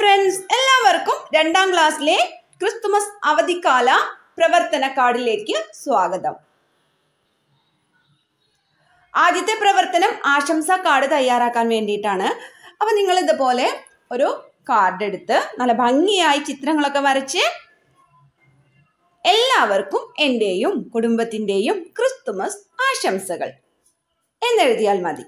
Friends എല്ലാവർക്കും രണ്ടാം ക്ലാസ്സിലെ ക്രിസ്തുമസ് അവധിക്കാല പ്രവർത്തന കാർഡിലേക്ക് സ്വാഗതം ആദ്യത്തെ പ്രവർത്തനം ആശംസ കാർഡ് തയ്യാറാക്കാൻ വേണ്ടിയിട്ടാണ് അപ്പൊ നിങ്ങൾ ഇതുപോലെ ഒരു കാർഡ് എടുത്ത് നല്ല ഭംഗിയായി ചിത്രങ്ങളൊക്കെ വരച്ച് എല്ലാവർക്കും എൻ്റെയും കുടുംബത്തിൻ്റെയും ക്രിസ്തുമസ് ആശംസകൾ എന്നെഴുതിയാൽ മതി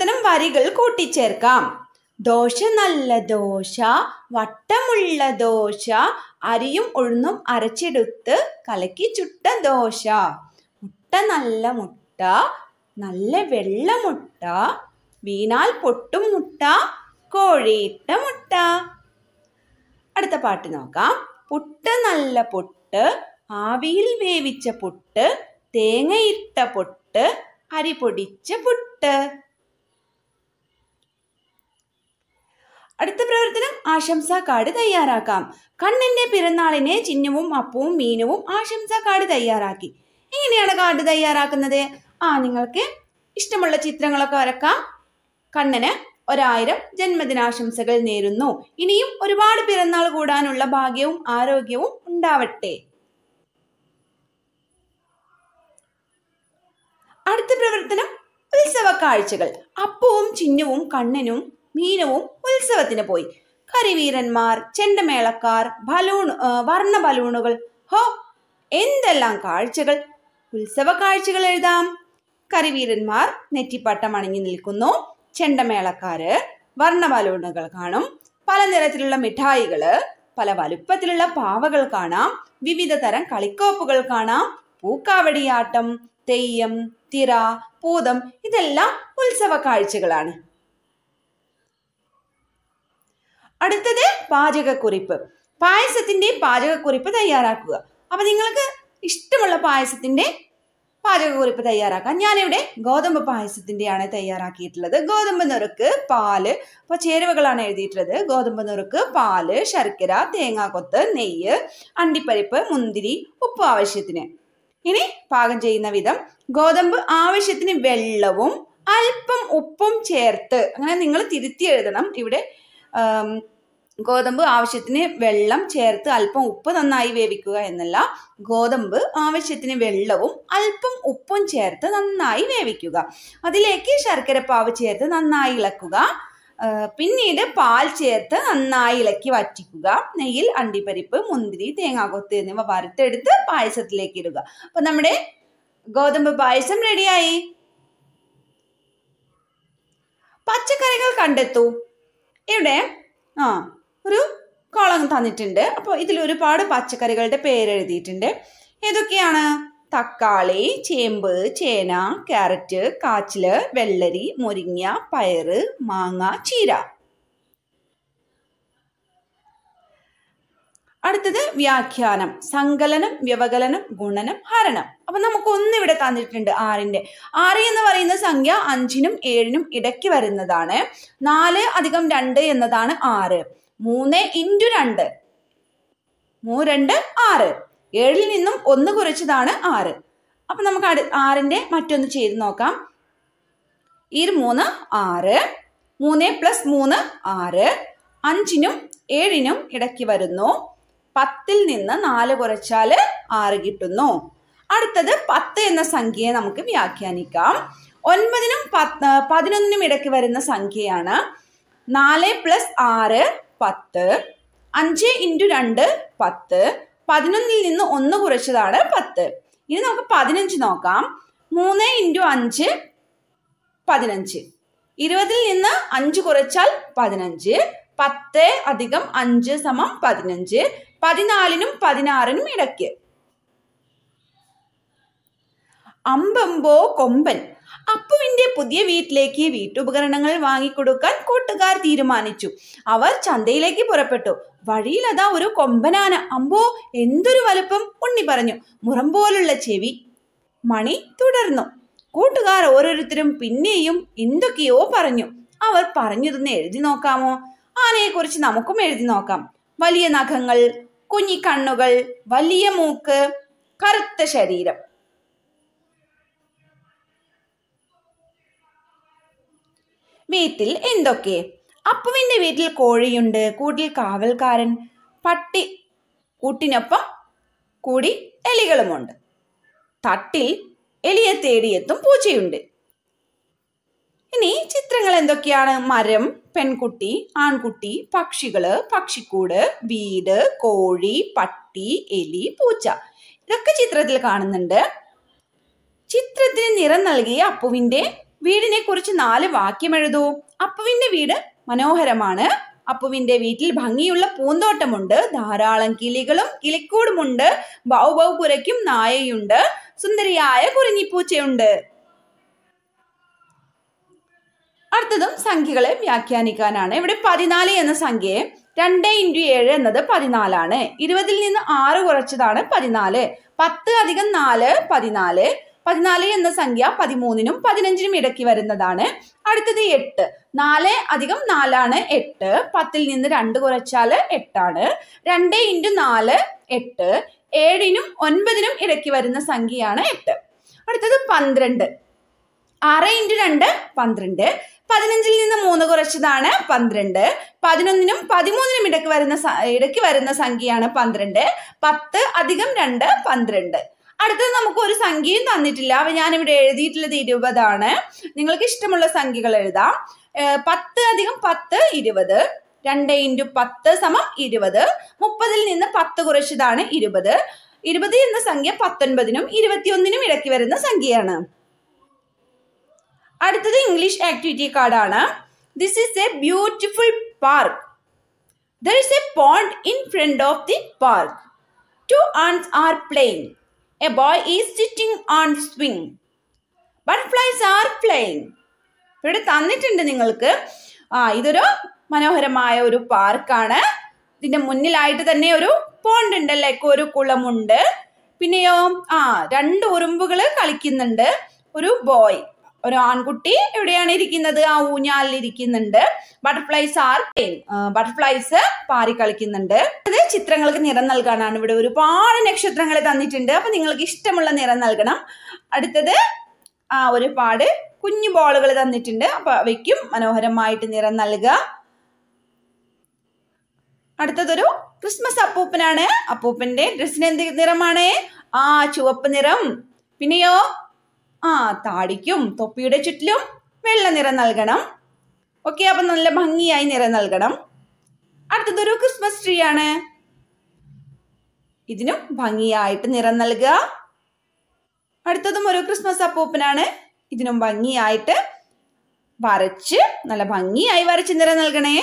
പ്രവർത്തനം വരികൾ കൂട്ടിച്ചേർക്കാം ദോശ നല്ല ദോശ വട്ടമുള്ള ദോശ അരിയും ഉഴുന്നും അരച്ചെടുത്ത് കലക്കി ചുട്ട ദോശ മുട്ട നല്ല മുട്ട നല്ല വെള്ള മുട്ട വീണാൽ പൊട്ടും മുട്ട കോഴിയിട്ട മുട്ട അടുത്ത പാട്ട് നോക്കാം പുട്ട നല്ല പൊട്ട് ആവിയിൽ വേവിച്ച പുട്ട് തേങ്ങയിട്ട പൊട്ട് അരി പൊടിച്ച പുട്ട് ആശംസാ കാർഡ് തയ്യാറാക്കാം കണ്ണിന്റെ പിറന്നാളിന് ചിഹ്നവും അപ്പവും മീനവും ആശംസാ കാർഡ് തയ്യാറാക്കി എങ്ങനെയാണ് കാർഡ് തയ്യാറാക്കുന്നത് ആ നിങ്ങൾക്ക് ഇഷ്ടമുള്ള ചിത്രങ്ങളൊക്കെ വരക്കാം കണ്ണന് ഒരായിരം ജന്മദിനാശംസകൾ നേരുന്നു ഇനിയും ഒരുപാട് പിറന്നാൾ കൂടാനുള്ള ഭാഗ്യവും ആരോഗ്യവും ഉണ്ടാവട്ടെ അടുത്ത പ്രവർത്തനം ഉത്സവ കാഴ്ചകൾ അപ്പവും ചിഹ്നവും കണ്ണനും മീനവും ഉത്സവത്തിന് പോയി കരിവീരന്മാർ ചെണ്ടമേളക്കാർ ബലൂൺ വർണ്ണ ബലൂണുകൾ ഹോ എന്തെല്ലാം കാഴ്ചകൾ ഉത്സവ കാഴ്ചകൾ എഴുതാം കരിവീരന്മാർ നെറ്റിപ്പട്ടം അണിഞ്ഞു നിൽക്കുന്നു ചെണ്ടമേളക്കാര് വർണ്ണ ബലൂണുകൾ കാണും പല നിറത്തിലുള്ള മിഠായികള് പല വലുപ്പത്തിലുള്ള പാവകൾ കാണാം വിവിധ തരം കളിക്കോപ്പുകൾ കാണാം പൂക്കാവടിയാട്ടം തെയ്യം തിര പൂതം ഇതെല്ലാം ഉത്സവ കാഴ്ചകളാണ് അടുത്തത് പാചകക്കുറിപ്പ് പായസത്തിൻ്റെ പാചകക്കുറിപ്പ് തയ്യാറാക്കുക അപ്പം നിങ്ങൾക്ക് ഇഷ്ടമുള്ള പായസത്തിൻ്റെ പാചകക്കുറിപ്പ് തയ്യാറാക്കാം ഞാനിവിടെ ഗോതമ്പ് പായസത്തിൻ്റെയാണ് തയ്യാറാക്കിയിട്ടുള്ളത് ഗോതമ്പ് നുറുക്ക് പാല് അപ്പോൾ ചേരുവകളാണ് എഴുതിയിട്ടുള്ളത് ഗോതമ്പ് നുറുക്ക് പാല് ശർക്കര തേങ്ങാക്കൊത്ത് നെയ്യ് അണ്ടിപ്പരിപ്പ് മുന്തിരി ഉപ്പ് ആവശ്യത്തിന് ഇനി പാകം ചെയ്യുന്ന വിധം ഗോതമ്പ് ആവശ്യത്തിന് വെള്ളവും അല്പം ഉപ്പും ചേർത്ത് അങ്ങനെ നിങ്ങൾ തിരുത്തി എഴുതണം ഇവിടെ ഗോതമ്പ് ആവശ്യത്തിന് വെള്ളം ചേർത്ത് അല്പം ഉപ്പ് നന്നായി വേവിക്കുക എന്നല്ല ഗോതമ്പ് ആവശ്യത്തിന് വെള്ളവും അല്പം ഉപ്പും ചേർത്ത് നന്നായി വേവിക്കുക അതിലേക്ക് പാവ് ചേർത്ത് നന്നായി ഇളക്കുക പിന്നീട് പാൽ ചേർത്ത് നന്നായി ഇളക്കി വറ്റിക്കുക നെയ്യിൽ അണ്ടിപ്പരിപ്പ് മുന്തിരി തേങ്ങാക്കൊത്ത് എന്നിവ വറുത്തെടുത്ത് പായസത്തിലേക്ക് ഇടുക അപ്പൊ നമ്മുടെ ഗോതമ്പ് പായസം റെഡിയായി പച്ചക്കറികൾ കണ്ടെത്തൂ ഇവിടെ ആ ഒരു കോളം തന്നിട്ടുണ്ട് അപ്പോൾ ഇതിൽ ഒരുപാട് പച്ചക്കറികളുടെ പേരെഴുതിയിട്ടുണ്ട് ഏതൊക്കെയാണ് തക്കാളി ചേമ്പ് ചേന ക്യാരറ്റ് കാച്ചില് വെള്ളരി മുരിങ്ങ പയറ് മാങ്ങ ചീര അടുത്തത് വ്യാഖ്യാനം സങ്കലനം വ്യവകലനം ഗുണനം ഹരണം അപ്പൊ നമുക്ക് ഒന്നിവിടെ തന്നിട്ടുണ്ട് ആറിന്റെ ആറ് എന്ന് പറയുന്ന സംഖ്യ അഞ്ചിനും ഏഴിനും ഇടയ്ക്ക് വരുന്നതാണ് നാല് അധികം രണ്ട് എന്നതാണ് ആറ് മൂന്ന് ഇൻറ്റു രണ്ട് മൂന്ന് രണ്ട് ആറ് ഏഴിൽ നിന്നും ഒന്ന് കുറച്ചതാണ് ആറ് അപ്പം നമുക്ക് അടു ആറിൻ്റെ മറ്റൊന്ന് ചെയ്ത് നോക്കാം ഈ മൂന്ന് ആറ് മൂന്ന് പ്ലസ് മൂന്ന് ആറ് അഞ്ചിനും ഏഴിനും ഇടയ്ക്ക് വരുന്നു പത്തിൽ നിന്ന് നാല് കുറച്ചാൽ ആറ് കിട്ടുന്നു അടുത്തത് പത്ത് എന്ന സംഖ്യയെ നമുക്ക് വ്യാഖ്യാനിക്കാം ഒൻപതിനും പത്ത് പതിനൊന്നിനും ഇടയ്ക്ക് വരുന്ന സംഖ്യയാണ് നാല് പ്ലസ് ആറ് പത്ത് അഞ്ച് ഇൻറ്റു രണ്ട് പത്ത് പതിനൊന്നിൽ നിന്ന് ഒന്ന് കുറച്ചതാണ് പത്ത് ഇനി നമുക്ക് പതിനഞ്ച് നോക്കാം മൂന്ന് ഇൻറ്റു അഞ്ച് പതിനഞ്ച് ഇരുപതിൽ നിന്ന് അഞ്ച് കുറച്ചാൽ പതിനഞ്ച് പത്ത് അധികം അഞ്ച് സമം പതിനഞ്ച് പതിനാലിനും പതിനാറിനും ഇടയ്ക്ക് അമ്പമ്പോ കൊമ്പൻ അപ്പുവിന്റെ പുതിയ വീട്ടിലേക്ക് വീട്ടുപകരണങ്ങൾ വാങ്ങിക്കൊടുക്കാൻ കൂട്ടുകാർ തീരുമാനിച്ചു അവർ ചന്തയിലേക്ക് പുറപ്പെട്ടു വഴിയിൽ അതാ ഒരു കൊമ്പനാന അമ്പോ എന്തൊരു വലുപ്പം ഉണ്ണി പറഞ്ഞു മുറം പോലുള്ള ചെവി മണി തുടർന്നു കൂട്ടുകാർ ഓരോരുത്തരും പിന്നെയും എന്തൊക്കെയോ പറഞ്ഞു അവർ പറഞ്ഞിരുന്ന് എഴുതി നോക്കാമോ ആനയെക്കുറിച്ച് നമുക്കും എഴുതി നോക്കാം വലിയ നഖങ്ങൾ കുഞ്ഞിക്കണ്ണുകൾ വലിയ മൂക്ക് കറുത്ത ശരീരം വീട്ടിൽ എന്തൊക്കെ അപ്പുവിൻ്റെ വീട്ടിൽ കോഴിയുണ്ട് കൂട്ടിൽ കാവൽക്കാരൻ പട്ടി കൂട്ടിനൊപ്പം കൂടി എലികളുമുണ്ട് തട്ടിൽ എലിയെ തേടിയെത്തും പൂച്ചയുണ്ട് ഇനി ചിത്രങ്ങൾ എന്തൊക്കെയാണ് മരം പെൺകുട്ടി ആൺകുട്ടി പക്ഷികള് പക്ഷിക്കൂട് വീട് കോഴി പട്ടി എലി പൂച്ച ഇതൊക്കെ ചിത്രത്തിൽ കാണുന്നുണ്ട് ചിത്രത്തിന് നിറം നൽകിയ അപ്പുവിൻ്റെ വീടിനെ കുറിച്ച് നാല് വാക്യം എഴുതൂ അപ്പുവിന്റെ വീട് മനോഹരമാണ് അപ്പുവിന്റെ വീട്ടിൽ ഭംഗിയുള്ള പൂന്തോട്ടമുണ്ട് ധാരാളം കിളികളും കിളിക്കൂടുമുണ്ട് ബൗ കുരയ്ക്കും നായയുണ്ട് സുന്ദരിയായ കുറിഞ്ഞിപ്പൂച്ചയുണ്ട് അടുത്തതും സംഖ്യകളെ വ്യാഖ്യാനിക്കാനാണ് ഇവിടെ പതിനാല് എന്ന സംഖ്യയെ രണ്ട് ഇൻറ്റു ഏഴ് എന്നത് പതിനാലാണ് ഇരുപതിൽ നിന്ന് ആറ് കുറച്ചതാണ് പതിനാല് പത്ത് അധികം നാല് പതിനാല് പതിനാല് എന്ന സംഖ്യ പതിമൂന്നിനും പതിനഞ്ചിനും ഇടയ്ക്ക് വരുന്നതാണ് അടുത്തത് എട്ട് നാല് അധികം നാലാണ് എട്ട് പത്തിൽ നിന്ന് രണ്ട് കുറച്ചാൽ എട്ടാണ് രണ്ട് ഇൻറ്റു നാല് എട്ട് ഏഴിനും ഒൻപതിനും ഇടയ്ക്ക് വരുന്ന സംഖ്യയാണ് എട്ട് അടുത്തത് പന്ത്രണ്ട് ആറ് ഇൻറ്റു രണ്ട് പന്ത്രണ്ട് പതിനഞ്ചിൽ നിന്ന് മൂന്ന് കുറച്ചതാണ് പന്ത്രണ്ട് പതിനൊന്നിനും പതിമൂന്നിനും ഇടയ്ക്ക് വരുന്ന ഇടയ്ക്ക് വരുന്ന സംഖ്യയാണ് പന്ത്രണ്ട് പത്ത് അധികം രണ്ട് പന്ത്രണ്ട് അടുത്തത് നമുക്ക് ഒരു സംഖ്യയും തന്നിട്ടില്ല അപ്പം ഞാനിവിടെ എഴുതിയിട്ടുള്ളത് ഇരുപതാണ് നിങ്ങൾക്ക് ഇഷ്ടമുള്ള സംഖ്യകൾ എഴുതാം പത്ത് അധികം പത്ത് ഇരുപത് രണ്ട് ഇൻറ്റു പത്ത് സമം ഇരുപത് മുപ്പതിൽ നിന്ന് പത്ത് കുറച്ചതാണ് ഇരുപത് ഇരുപത് എന്ന സംഖ്യ പത്തൊൻപതിനും ഇരുപത്തിയൊന്നിനും ഇടയ്ക്ക് വരുന്ന സംഖ്യയാണ് അടുത്തത് ഇംഗ്ലീഷ് ആക്ടിവിറ്റി കാർഡാണ് this is a beautiful park there is a pond in front of the park two aunts are playing A boy is sitting on swing. Butterflies are flying. ഇവിടെ തന്നിട്ടുണ്ട് നിങ്ങൾക്ക് ആ ഇതൊരു മനോഹരമായ ഒരു പാർക്കാണ് ഇതിന്റെ മുന്നിലായിട്ട് തന്നെ ഒരു പോണ്ട് ഉണ്ടല്ലേ ഒരു കുളമുണ്ട് പിന്നെയോ ആ രണ്ട് ഉറുമ്പുകൾ കളിക്കുന്നുണ്ട് ഒരു ബോയ് ഒരു ആൺകുട്ടി എവിടെയാണ് ഇരിക്കുന്നത് ആ ഊഞ്ഞാലിൽ ഇരിക്കുന്നുണ്ട് ബട്ടർഫ്ലൈസ് ആർ ബട്ടർഫ്ലൈസ് പാറി കളിക്കുന്നുണ്ട് അത് ചിത്രങ്ങൾക്ക് നിറം നൽകാനാണ് ഇവിടെ ഒരുപാട് നക്ഷത്രങ്ങളെ തന്നിട്ടുണ്ട് അപ്പൊ നിങ്ങൾക്ക് ഇഷ്ടമുള്ള നിറം നൽകണം അടുത്തത് ആ ഒരുപാട് കുഞ്ഞു ബോളുകൾ തന്നിട്ടുണ്ട് അപ്പൊ അവയ്ക്കും മനോഹരമായിട്ട് നിറം നൽകുക അടുത്തതൊരു ക്രിസ്മസ് അപ്പൂപ്പനാണ് അപ്പൂപ്പന്റെ ഡ്രസ്സിന് എന്ത് നിറമാണ് ആ ചുവപ്പ് നിറം പിന്നെയോ ആ താടിക്കും തൊപ്പിയുടെ ചുറ്റിലും വെള്ള നിറം നൽകണം ഓക്കെ അപ്പം നല്ല ഭംഗിയായി നിറം നൽകണം അടുത്തതൊരു ക്രിസ്മസ് ട്രീ ആണ് ഇതിനും ഭംഗിയായിട്ട് നിറം നൽകുക അടുത്തതും ഒരു ക്രിസ്മസ് അപ്പൂപ്പനാണ് ഇതിനും ഭംഗിയായിട്ട് വരച്ച് നല്ല ഭംഗിയായി വരച്ച് നിറം നൽകണേ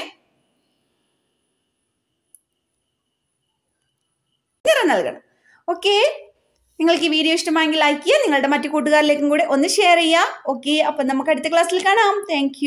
നിറം നൽകണം ഓക്കേ നിങ്ങൾക്ക് ഈ വീഡിയോ ഇഷ്ടമായെങ്കിൽ ലൈക്ക് ചെയ്യുക നിങ്ങളുടെ മറ്റു കൂട്ടുകാരിലേക്കും കൂടെ ഒന്ന് ഷെയർ ചെയ്യുക ഓക്കെ അപ്പം നമുക്ക് അടുത്ത ക്ലാസ്സിൽ കാണാം താങ്ക്